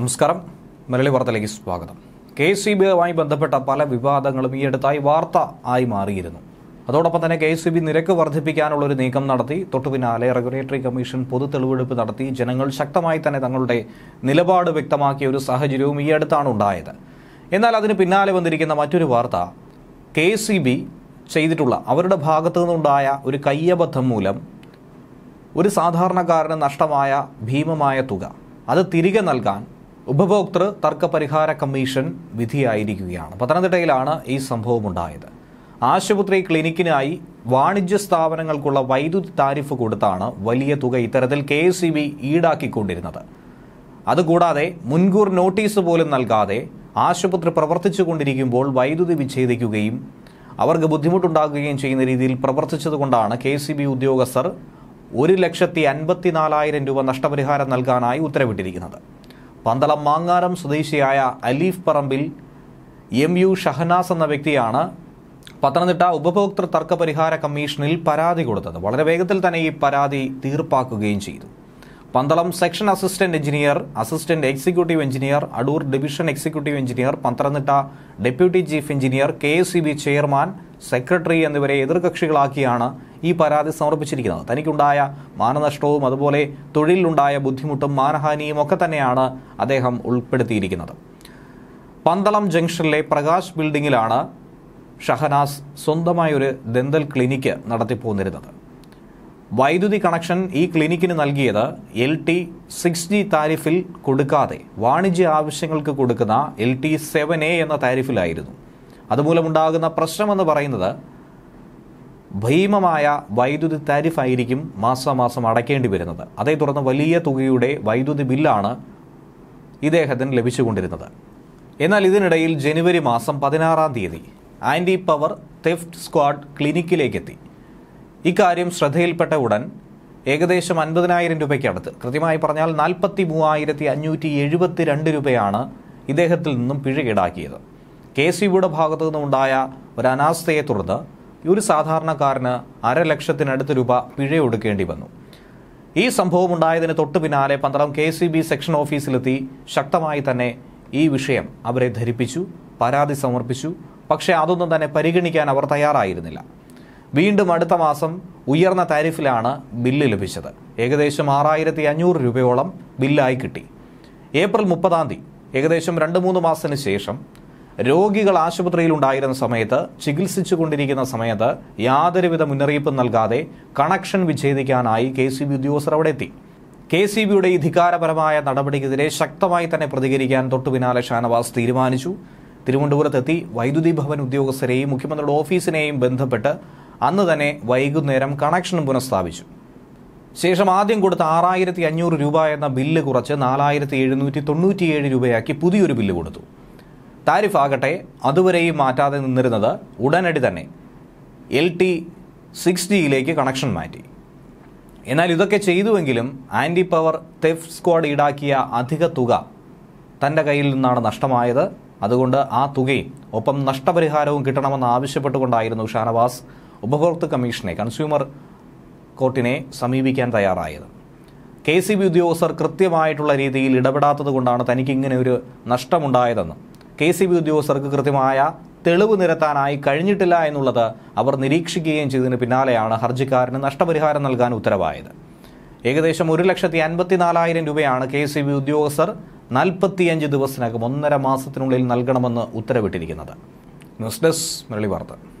നമസ്കാരം മലയാളി വാർത്തയിലേക്ക് സ്വാഗതം കെ സി ബിയുമായി ബന്ധപ്പെട്ട പല വിവാദങ്ങളും ഈയടുത്തായി വാർത്ത ആയി മാറിയിരുന്നു അതോടൊപ്പം തന്നെ കെ സി ബി നിരക്ക് വർദ്ധിപ്പിക്കാനുള്ള ഒരു നീക്കം നടത്തി തൊട്ടുപിന്നാലെ റെഗുലേറ്ററി കമ്മീഷൻ പൊതു തെളിവെടുപ്പ് നടത്തി ജനങ്ങൾ ശക്തമായി തന്നെ തങ്ങളുടെ നിലപാട് വ്യക്തമാക്കിയ ഒരു സാഹചര്യവും ഈയടുത്താണ് ഉണ്ടായത് എന്നാൽ അതിന് പിന്നാലെ വന്നിരിക്കുന്ന മറ്റൊരു വാർത്ത കെ സി ബി ചെയ്തിട്ടുള്ള അവരുടെ ഭാഗത്തു നിന്നുണ്ടായ ഒരു കയ്യബദ്ധം മൂലം ഒരു സാധാരണക്കാരന് നഷ്ടമായ ഭീമമായ തുക അത് തിരികെ നൽകാൻ ഉപഭോക്തൃ തർക്ക പരിഹാര കമ്മീഷൻ വിധിയായിരിക്കുകയാണ് പത്തനംതിട്ടയിലാണ് ഈ സംഭവം ഉണ്ടായത് ആശുപത്രി ക്ലിനിക്കിനായി വാണിജ്യ സ്ഥാപനങ്ങൾക്കുള്ള വൈദ്യുതി താരിഫ് കൊടുത്താണ് വലിയ തുക ഇത്തരത്തിൽ കെ എസ് സി ബി ഈടാക്കിക്കൊണ്ടിരുന്നത് അതുകൂടാതെ മുൻകൂർ നോട്ടീസ് പോലും നൽകാതെ ആശുപത്രി പ്രവർത്തിച്ചു കൊണ്ടിരിക്കുമ്പോൾ വൈദ്യുതി വിച്ഛേദിക്കുകയും അവർക്ക് ബുദ്ധിമുട്ടുണ്ടാകുകയും ചെയ്യുന്ന രീതിയിൽ പ്രവർത്തിച്ചതുകൊണ്ടാണ് കെ സി ബി ഉദ്യോഗസ്ഥർ ഒരു ലക്ഷത്തി അൻപത്തിനാലായിരം രൂപ നഷ്ടപരിഹാരം നൽകാനായി ഉത്തരവിട്ടിരിക്കുന്നത് പന്തളം മാങ്ങാരം സ്വദേശിയായ അലീഫ് പറമ്പിൽ എം യു ഷഹനാസ് എന്ന വ്യക്തിയാണ് പത്തനംതിട്ട ഉപഭോക്തൃ തർക്ക പരിഹാര കമ്മീഷനിൽ പരാതി കൊടുത്തത് വളരെ വേഗത്തിൽ തന്നെ ഈ പരാതി തീർപ്പാക്കുകയും ചെയ്തു Pandalam section assistant engineer assistant executive engineer Adoor division executive engineer Pathanamthitta deputy chief engineer K chairman secretary എന്നിവരെ എതിർകക്ഷികളാക്കിയാണ് ഈ പരാതി സമർപ്പിച്ചിരിക്കുന്നത് തനിക്കുണ്ടായ മാനനഷ്ടവും അതുപോലെ തൊഴിലിലുണ്ടായ ബുദ്ധിമുട്ടും മാനഹാനിയും ഒക്കെ തന്നെയാണ് അദ്ദേഹം ഉൾപ്പെടുത്തിയിരിക്കുന്നത് പന്തളം ജംഗ്ഷനിലെ പ്രകാശ് ബിൽഡിങ്ങിലാണ് ഷഹനാസ് സ്വന്തമായൊരു ദന്തൽ ക്ലിനിക്ക് നടത്തിപ്പോന്നിരുന്നത് വൈദ്യുതി കണക്ഷൻ ഈ ക്ലിനിക്കിന് നൽകിയത് എൽ ടി സിക്സ് ജി താരിഫിൽ കൊടുക്കാതെ വാണിജ്യ ആവശ്യങ്ങൾക്ക് കൊടുക്കുന്ന എൽ ടി സെവൻ എ എന്ന താരിഫിലായിരുന്നു അതുമൂലമുണ്ടാകുന്ന പ്രശ്നമെന്ന് പറയുന്നത് ഭീമമായ വൈദ്യുതി താരിഫായിരിക്കും മാസമാസം അടയ്ക്കേണ്ടി വരുന്നത് അതേ തുടർന്ന് വലിയ തുകയുടെ വൈദ്യുതി ബില്ലാണ് ഇദ്ദേഹത്തിന് ലഭിച്ചുകൊണ്ടിരുന്നത് എന്നാൽ ഇതിനിടയിൽ ജനുവരി മാസം പതിനാറാം തീയതി ആൻറ്റി പവർ തെഫ്റ്റ് സ്ക്വാഡ് ക്ലിനിക്കിലേക്കെത്തി ഇക്കാര്യം ശ്രദ്ധയിൽപ്പെട്ട ഉടൻ ഏകദേശം അൻപതിനായിരം അടുത്ത് കൃത്യമായി പറഞ്ഞാൽ നാൽപ്പത്തി മൂവായിരത്തി അഞ്ഞൂറ്റി എഴുപത്തി രണ്ട് രൂപയാണ് ഇദ്ദേഹത്തിൽ നിന്നും പിഴ ഈടാക്കിയത് കെ സി ബിയുടെ ഭാഗത്തു നിന്നുണ്ടായ ഒരു അനാസ്ഥയെ തുടർന്ന് ഒരു സാധാരണക്കാരന് അരലക്ഷത്തിനടുത്ത് രൂപ പിഴയൊടുക്കേണ്ടി വന്നു ഈ സംഭവം ഉണ്ടായതിന് തൊട്ടു പിന്നാലെ Pandalam K C B section ഓഫീസിലെത്തി ശക്തമായി തന്നെ ഈ വിഷയം അവരെ ധരിപ്പിച്ചു പരാതി സമർപ്പിച്ചു പക്ഷേ അതൊന്നും തന്നെ പരിഗണിക്കാൻ അവർ തയ്യാറായിരുന്നില്ല വീണ്ടും അടുത്ത മാസം ഉയർന്ന താരിഫിലാണ് ബില്ല് ലഭിച്ചത് ഏകദേശം ആറായിരത്തി അഞ്ഞൂറ് രൂപയോളം ബില്ലായി കിട്ടി ഏപ്രിൽ മുപ്പതാം തീയതി ഏകദേശം രണ്ട് മൂന്ന് മാസത്തിന് ശേഷം രോഗികൾ ആശുപത്രിയിൽ ഉണ്ടായിരുന്ന സമയത്ത് ചികിത്സിച്ചു കൊണ്ടിരിക്കുന്ന സമയത്ത് യാതൊരുവിധ മുന്നറിയിപ്പും നൽകാതെ കണക്ഷൻ വിച്ഛേദിക്കാനായി കെ സി ബി ഉദ്യോഗസ്ഥർ അവിടെ എത്തി കെ സി ബിയുടെ ഈ നടപടിക്കെതിരെ ശക്തമായി തന്നെ പ്രതികരിക്കാൻ പിന്നാലെ ഷാനവാസ് തീരുമാനിച്ചു തിരുവനന്തപുരത്തെത്തി വൈദ്യുതി ഭവൻ ഉദ്യോഗസ്ഥരെയും മുഖ്യമന്ത്രിയുടെ ഓഫീസിനെയും ബന്ധപ്പെട്ട് അന്ന് തന്നെ വൈകുന്നേരം കണക്ഷനും പുനഃസ്ഥാപിച്ചു ശേഷം ആദ്യം കൊടുത്ത ആറായിരത്തി അഞ്ഞൂറ് രൂപ എന്ന ബില്ല് കുറച്ച് നാലായിരത്തി എഴുന്നൂറ്റി തൊണ്ണൂറ്റിയേഴ് രൂപയാക്കി പുതിയൊരു ബില്ല് കൊടുത്തു താരിഫ് ആകട്ടെ അതുവരെയും മാറ്റാതെ നിന്നിരുന്നത് ഉടനടി തന്നെ എൽ ടി സിക്സ് കണക്ഷൻ മാറ്റി എന്നാൽ ഇതൊക്കെ ചെയ്തുവെങ്കിലും ആൻറ്റി പവർ തെഫ് സ്ക്വാഡ് ഈടാക്കിയ അധിക തുക തൻ്റെ കയ്യിൽ നിന്നാണ് നഷ്ടമായത് അതുകൊണ്ട് ആ തുകയും ഒപ്പം നഷ്ടപരിഹാരവും കിട്ടണമെന്ന് ആവശ്യപ്പെട്ടുകൊണ്ടായിരുന്നു ഷാനവാസ് ഉപഭോക്തൃ കമ്മീഷനെ കൺസ്യൂമർ കോർട്ടിനെ സമീപിക്കാൻ തയ്യാറായത് കെ സി ബി ഉദ്യോഗസ്ഥർ കൃത്യമായിട്ടുള്ള രീതിയിൽ ഇടപെടാത്തത് കൊണ്ടാണ് തനിക്കിങ്ങനെ ഒരു നഷ്ടമുണ്ടായതെന്നും കെ സി ബി ഉദ്യോഗസ്ഥർക്ക് കൃത്യമായ തെളിവ് നിരത്താനായി കഴിഞ്ഞിട്ടില്ല എന്നുള്ളത് അവർ നിരീക്ഷിക്കുകയും ചെയ്തതിന് പിന്നാലെയാണ് ഹർജിക്കാരന് നഷ്ടപരിഹാരം നൽകാൻ ഉത്തരവായത് ഏകദേശം ഒരു ലക്ഷത്തി അൻപത്തിനാലായിരം രൂപയാണ് കെ സി ബി ഉദ്യോഗസ്ഥർ നാൽപ്പത്തിയഞ്ച് ദിവസത്തിനകം ഒന്നര മാസത്തിനുള്ളിൽ നൽകണമെന്ന് ഉത്തരവിട്ടിരിക്കുന്നത് ന്യൂസ് ഡെസ്ക് മുരളി വാർത്ത